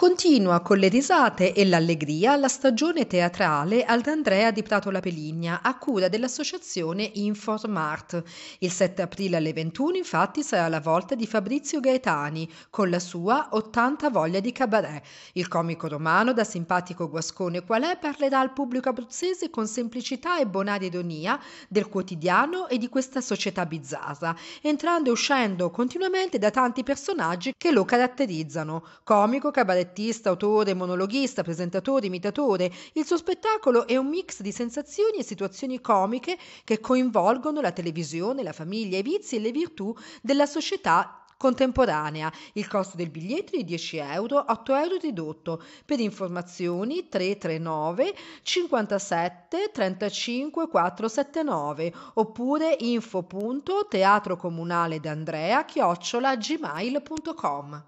Continua con le risate e l'allegria la stagione teatrale ad Andrea di Prato La Peligna a cura dell'associazione Informart. Il 7 aprile alle 21 infatti sarà la volta di Fabrizio Gaetani con la sua 80 voglia di cabaret. Il comico romano da simpatico guascone qual è parlerà al pubblico abruzzese con semplicità e bonaria ironia del quotidiano e di questa società bizzarra, entrando e uscendo continuamente da tanti personaggi che lo caratterizzano, comico, cabaret artista, autore, monologhista, presentatore, imitatore, il suo spettacolo è un mix di sensazioni e situazioni comiche che coinvolgono la televisione, la famiglia, i vizi e le virtù della società contemporanea. Il costo del biglietto è di 10 euro, 8 euro ridotto. Per informazioni 339 57 35 479 oppure info.teatrocomunale d'Andrea chiocciola gmail.com.